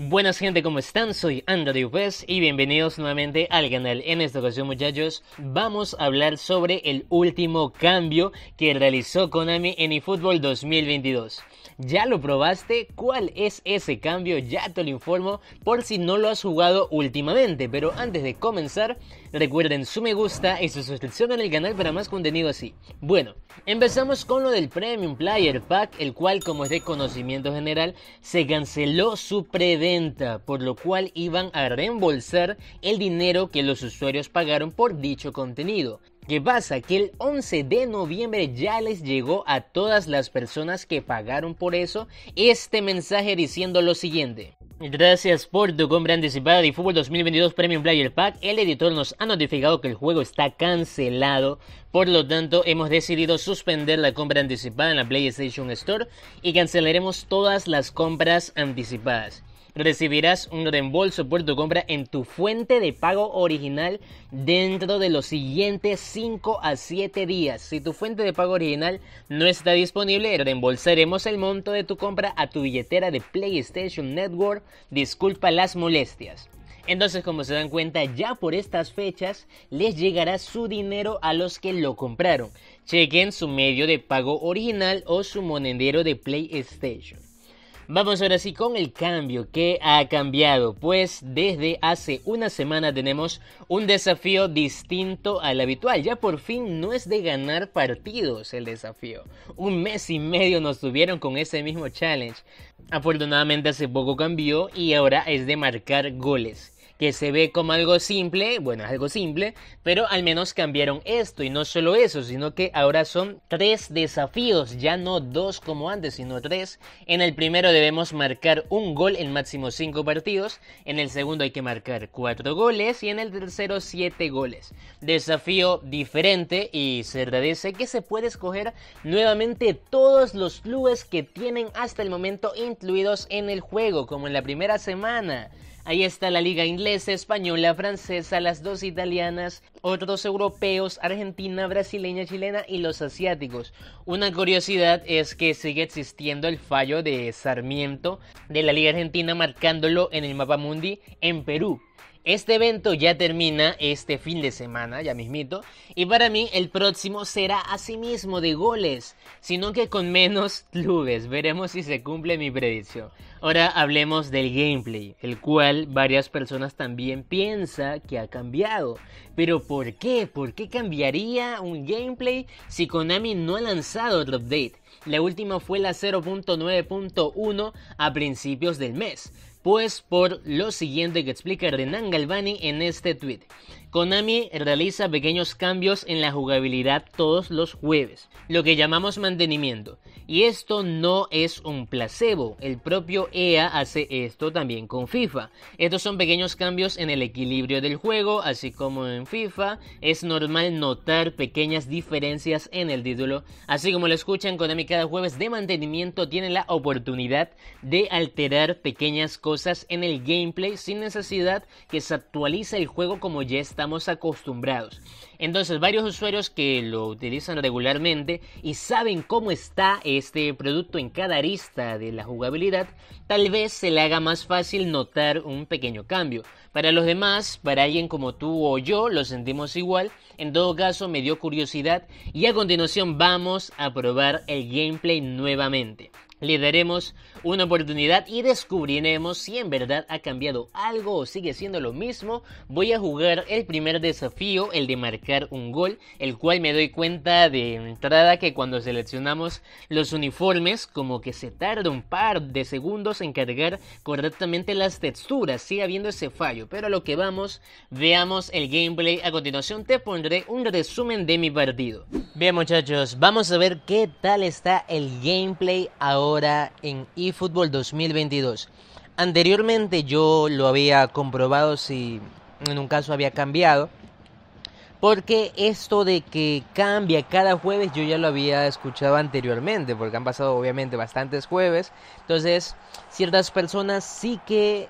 Buenas gente, ¿cómo están? Soy Andrew Pes y bienvenidos nuevamente al canal. En esta ocasión muchachos, vamos a hablar sobre el último cambio que realizó Konami en eFootball 2022. ¿Ya lo probaste? ¿Cuál es ese cambio? Ya te lo informo por si no lo has jugado últimamente. Pero antes de comenzar, recuerden su me gusta y su suscripción en el canal para más contenido así. Bueno, empezamos con lo del Premium Player Pack, el cual como es de conocimiento general, se canceló su preventa por lo cual iban a reembolsar el dinero que los usuarios pagaron por dicho contenido. Que pasa? Que el 11 de noviembre ya les llegó a todas las personas que pagaron por eso este mensaje diciendo lo siguiente. Gracias por tu compra anticipada de Fútbol 2022 Premium Player Pack. El editor nos ha notificado que el juego está cancelado. Por lo tanto, hemos decidido suspender la compra anticipada en la PlayStation Store y cancelaremos todas las compras anticipadas recibirás un reembolso por tu compra en tu fuente de pago original dentro de los siguientes 5 a 7 días. Si tu fuente de pago original no está disponible, reembolsaremos el monto de tu compra a tu billetera de PlayStation Network. Disculpa las molestias. Entonces, como se dan cuenta, ya por estas fechas les llegará su dinero a los que lo compraron. Chequen su medio de pago original o su monedero de PlayStation. Vamos ahora sí con el cambio que ha cambiado, pues desde hace una semana tenemos un desafío distinto al habitual. Ya por fin no es de ganar partidos el desafío. Un mes y medio nos tuvieron con ese mismo challenge. Afortunadamente hace poco cambió y ahora es de marcar goles que se ve como algo simple, bueno, es algo simple, pero al menos cambiaron esto y no solo eso, sino que ahora son tres desafíos, ya no dos como antes, sino tres. En el primero debemos marcar un gol en máximo cinco partidos, en el segundo hay que marcar cuatro goles y en el tercero siete goles. Desafío diferente y se agradece que se puede escoger nuevamente todos los clubes que tienen hasta el momento incluidos en el juego, como en la primera semana. Ahí está la liga inglesa, española, francesa, las dos italianas, otros europeos, argentina, brasileña, chilena y los asiáticos. Una curiosidad es que sigue existiendo el fallo de Sarmiento de la liga argentina marcándolo en el mapa mundi en Perú. Este evento ya termina este fin de semana, ya mismito, y para mí el próximo será asimismo de goles, sino que con menos clubes. Veremos si se cumple mi predicción. Ahora hablemos del gameplay, el cual varias personas también piensa que ha cambiado. Pero ¿por qué? ¿Por qué cambiaría un gameplay si Konami no ha lanzado otro update? La última fue la 0.9.1 a principios del mes. Pues por lo siguiente que explica Renan Galvani en este tweet. Konami realiza pequeños cambios en la jugabilidad todos los jueves, lo que llamamos mantenimiento. Y esto no es un placebo, el propio EA hace esto también con FIFA. Estos son pequeños cambios en el equilibrio del juego, así como en FIFA. Es normal notar pequeñas diferencias en el título. Así como lo escuchan, Konami cada jueves de mantenimiento tiene la oportunidad de alterar pequeñas cosas en el gameplay sin necesidad que se actualice el juego como ya está estamos acostumbrados. Entonces, varios usuarios que lo utilizan regularmente y saben cómo está este producto en cada arista de la jugabilidad, tal vez se le haga más fácil notar un pequeño cambio. Para los demás, para alguien como tú o yo, lo sentimos igual. En todo caso, me dio curiosidad y a continuación vamos a probar el gameplay nuevamente. Le daremos una oportunidad y descubriremos si en verdad ha cambiado algo o sigue siendo lo mismo. Voy a jugar el primer desafío, el de marcar un gol, el cual me doy cuenta de entrada que cuando seleccionamos los uniformes como que se tarda un par de segundos en cargar correctamente las texturas, sigue habiendo ese fallo. Pero a lo que vamos, veamos el gameplay. A continuación te pondré un resumen de mi partido. Bien muchachos, vamos a ver qué tal está el gameplay ahora en eFootball 2022. Anteriormente yo lo había comprobado si en un caso había cambiado. Porque esto de que cambia cada jueves yo ya lo había escuchado anteriormente, porque han pasado obviamente bastantes jueves. Entonces ciertas personas sí que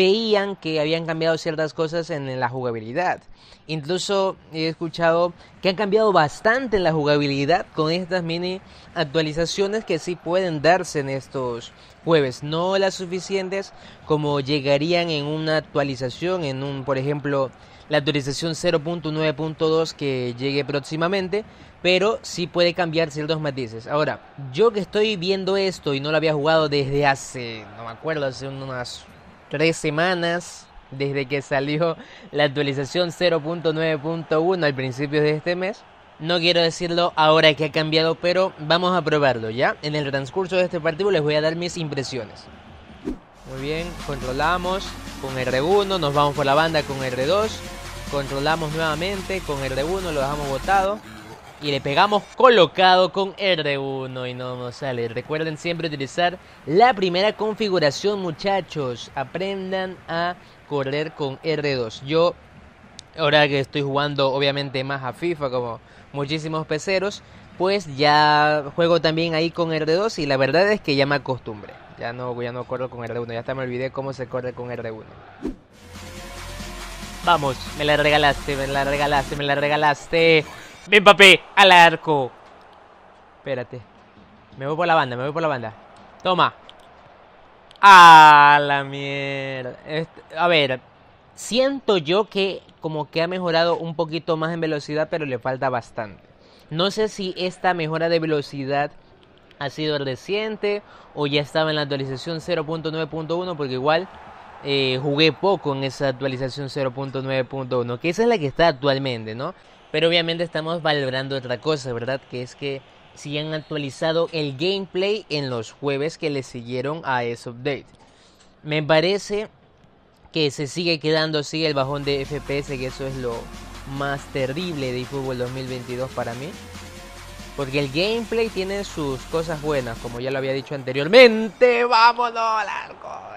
veían que habían cambiado ciertas cosas en, la jugabilidad. Incluso he escuchado que han cambiado bastante en la jugabilidad con estas mini actualizaciones que sí pueden darse en estos jueves. No las suficientes como llegarían en una actualización, en un, por ejemplo, la actualización 0.9.2 que llegue próximamente, pero sí puede cambiar ciertos matices. Ahora, yo que estoy viendo esto y no lo había jugado desde hace, no me acuerdo, hace unas tres semanas desde que salió la actualización 0.9.1 al principio de este mes. No quiero decirlo ahora que ha cambiado, pero vamos a probarlo, ¿ya? En el transcurso de este partido les voy a dar mis impresiones. Muy bien, controlamos con R1, nos vamos por la banda con R2, controlamos nuevamente con R1, lo dejamos botado y le pegamos colocado con R1 y no nos sale. Recuerden siempre utilizar la primera configuración muchachos. Aprendan a correr con R2. Yo ahora que estoy jugando obviamente más a FIFA como muchísimos peceros, pues ya juego también ahí con R2 y la verdad es que ya me acostumbré. Ya no, ya no corro con R1, ya hasta me olvidé cómo se corre con R1. Vamos, me la regalaste, me la regalaste, me la regalaste papi! al arco. Espérate. Me voy por la banda, me voy por la banda. Toma. A la mierda. a ver, siento yo que como que ha mejorado un poquito más en velocidad, pero le falta bastante. No sé si esta mejora de velocidad ha sido reciente o ya estaba en la actualización 0.9.1 porque igual eh, jugué poco en esa actualización 0.9.1, que esa es la que está actualmente, ¿no? Pero obviamente estamos valorando otra cosa, ¿verdad? Que es que si han actualizado el gameplay en los jueves que le siguieron a ese update. Me parece que se sigue quedando así el bajón de FPS, que eso es lo más terrible de eFootball 2022 para mí. Porque el gameplay tiene sus cosas buenas, como ya lo había dicho anteriormente. ¡Vámonos, largo!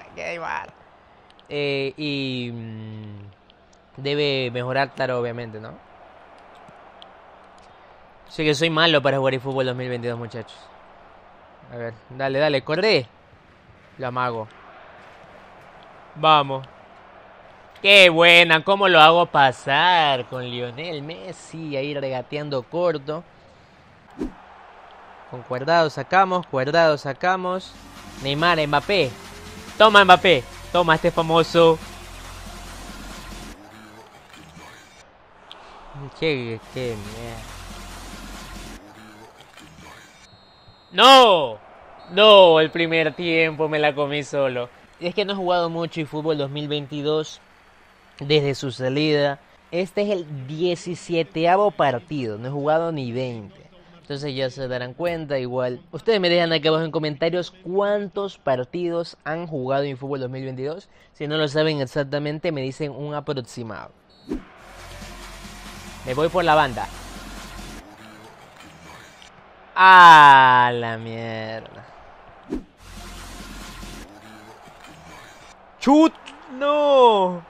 Eh, y mm, debe mejorar, claro, obviamente, ¿no? Sé que soy malo para jugar y fútbol 2022, muchachos. A ver, dale, dale, corre. Lo amago. Vamos. Qué buena, cómo lo hago pasar con Lionel Messi ahí regateando corto. Con Cuerdado sacamos, Cuerdado sacamos. Neymar, Mbappé. Toma Mbappé, toma este famoso. Qué, qué mierda. ¡No! No, el primer tiempo me la comí solo. Es que no he jugado mucho y fútbol 2022 desde su salida. Este es el 17 partido, no he jugado ni 20. Entonces ya se darán cuenta, igual. Ustedes me dejan acá abajo en comentarios cuántos partidos han jugado en fútbol 2022. Si no lo saben exactamente, me dicen un aproximado. Me voy por la banda. ¡Ah, la mierda. Chut, no.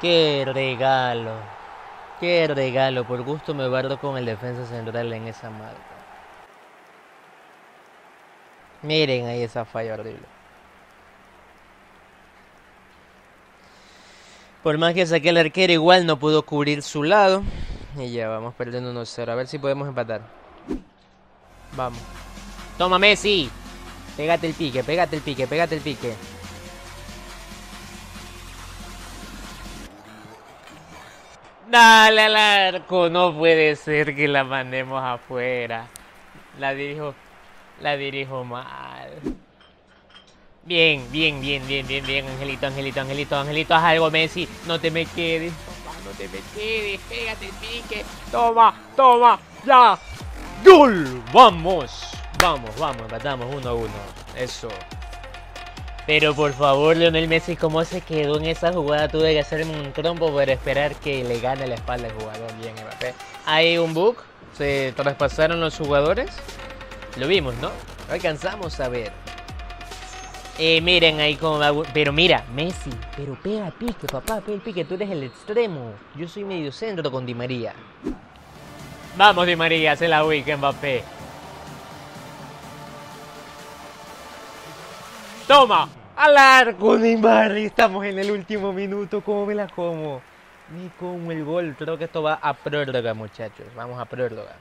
Qué regalo. Qué regalo. Por gusto me guardo con el defensa central en esa marca. Miren ahí esa falla horrible. Por más que saque el arquero, igual no pudo cubrir su lado. Y ya vamos perdiendo 1-0. A ver si podemos empatar. Vamos. Toma, Messi. Pégate el pique, pégate el pique, pégate el pique. Dale al arco. No puede ser que la mandemos afuera. La dirijo. La dirijo mal. Bien, bien, bien, bien, bien, bien, Angelito, Angelito, Angelito, Angelito, haz algo, Messi, no te me quedes, no te me quedes, pégate pique, toma, toma, ya, gol, vamos, vamos, vamos, empatamos uno a uno, eso. Pero por favor, Leonel Messi, ¿cómo se quedó en esa jugada? Tuve que hacer un trompo para esperar que le gane la espalda al jugador bien Mbappé. Hay un bug, se traspasaron los jugadores, lo vimos, ¿no? Alcanzamos a ver. Eh, miren ahí cómo va. Pero mira, Messi, pero pega el pique, papá, pega el pique. Tú eres el extremo. Yo soy medio centro con Di María. Vamos, Di María, se la ubica Mbappé. Toma, al arco Di María. Estamos en el último minuto. ¿Cómo me la como? Ni como el gol. Creo que esto va a prórroga, muchachos. Vamos a prórroga.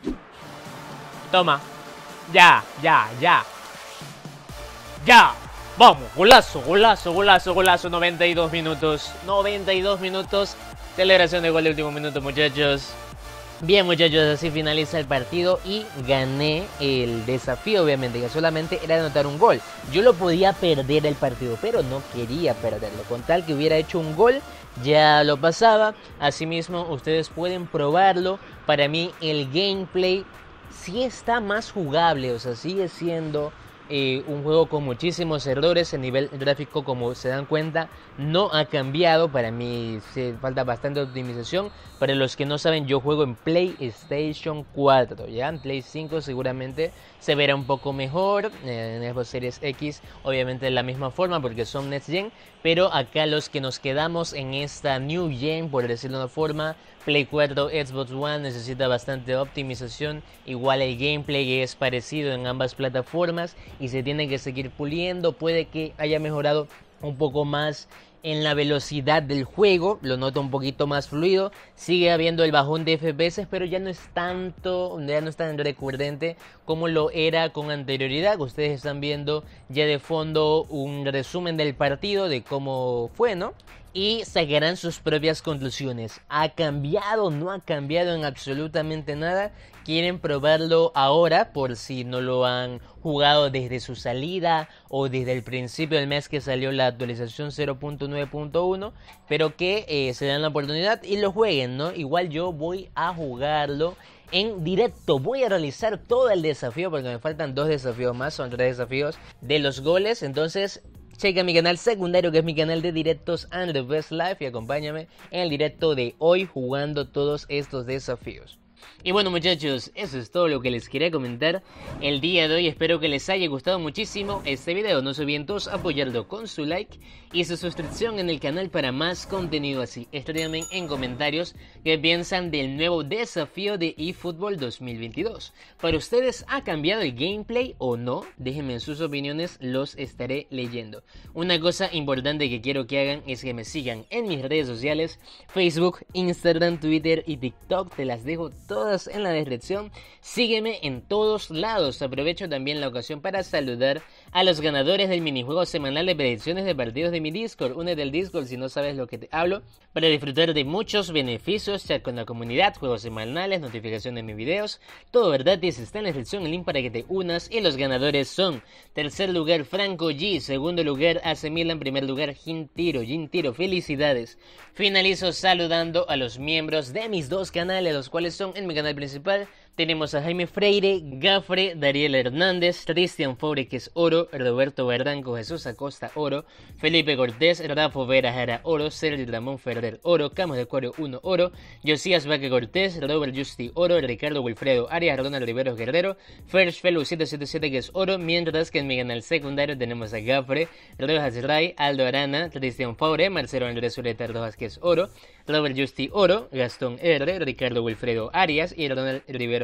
Toma. Ya, ya, ya. Ya. Vamos, golazo, golazo, golazo, golazo, 92 minutos, 92 minutos, celebración de gol de último minuto muchachos. Bien muchachos, así finaliza el partido y gané el desafío obviamente, que solamente era anotar un gol. Yo lo podía perder el partido, pero no quería perderlo. Con tal que hubiera hecho un gol, ya lo pasaba. Asimismo, ustedes pueden probarlo. Para mí el gameplay sí está más jugable, o sea, sigue siendo eh, un juego con muchísimos errores, en nivel gráfico como se dan cuenta no ha cambiado, para mí se falta bastante optimización, para los que no saben yo juego en PlayStation 4, ya en Play 5 seguramente se verá un poco mejor, eh, en Xbox Series X obviamente de la misma forma porque son Next Gen, pero acá los que nos quedamos en esta New Gen, por decirlo de una forma, Play 4, Xbox One necesita bastante optimización, igual el gameplay es parecido en ambas plataformas y se tiene que seguir puliendo. Puede que haya mejorado un poco más en la velocidad del juego, lo noto un poquito más fluido, sigue habiendo el bajón de FPS, pero ya no es tanto, ya no es tan recurrente como lo era con anterioridad. Ustedes están viendo ya de fondo un resumen del partido, de cómo fue, ¿no? y sacarán sus propias conclusiones. ¿Ha cambiado? ¿No ha cambiado en absolutamente nada? Quieren probarlo ahora por si no lo han jugado desde su salida o desde el principio del mes que salió la actualización 0.9.1, pero que eh, se dan la oportunidad y lo jueguen, ¿no? Igual yo voy a jugarlo en directo. Voy a realizar todo el desafío porque me faltan dos desafíos más, son tres desafíos de los goles. Entonces checa mi canal secundario que es mi canal de directos and the best life y acompáñame en el directo de hoy jugando todos estos desafíos. Y bueno muchachos, eso es todo lo que les quería comentar el día de hoy. Espero que les haya gustado muchísimo este video. No se olviden todos apoyarlo con su like y su suscripción en el canal para más contenido así. Escríbanme en comentarios qué piensan del nuevo desafío de eFootball 2022. ¿Para ustedes ha cambiado el gameplay o no? Déjenme sus opiniones, los estaré leyendo. Una cosa importante que quiero que hagan es que me sigan en mis redes sociales, Facebook, Instagram, Twitter y TikTok. Te las dejo todas en la descripción. Sígueme en todos lados. Aprovecho también la ocasión para saludar a los ganadores del minijuego semanal de predicciones de partidos de mi Discord. Únete al Discord si no sabes lo que te hablo para disfrutar de muchos beneficios, chat con la comunidad, juegos semanales, notificaciones de mis videos. Todo verdad dice está en la descripción el link para que te unas y los ganadores son tercer lugar Franco G, segundo lugar AC en primer lugar Tiro Gintiro, Tiro felicidades. Finalizo saludando a los miembros de mis dos canales, los cuales son mes principal principale Tenemos a Jaime Freire, Gafre, Dariel Hernández, Cristian es Oro, Roberto Verdanco, Jesús Acosta Oro, Felipe Cortés, Rafa Vera Jara Oro, Sergio Ramón Ferrer Oro, Camus de Acuario 1 Oro, Josías Vaque Cortés, Robert Justi Oro, Ricardo Wilfredo Arias, Ronald Rivero Guerrero, First Fellow 777 que es Oro, mientras que en mi canal secundario tenemos a Gafre, Rojas Ray, Aldo Arana, Cristian Faure, Marcelo Andrés Ureta Rojas que es Oro, Robert Justi Oro, Gastón R, Ricardo Wilfredo Arias y Ronald Rivero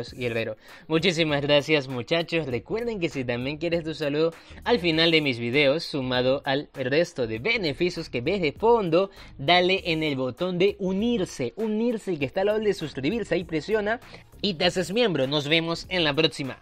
Muchísimas gracias muchachos. Recuerden que si también quieres tu saludo al final de mis videos, sumado al resto de beneficios que ves de fondo, dale en el botón de unirse, unirse y que está al lado de suscribirse, ahí presiona y te haces miembro. Nos vemos en la próxima.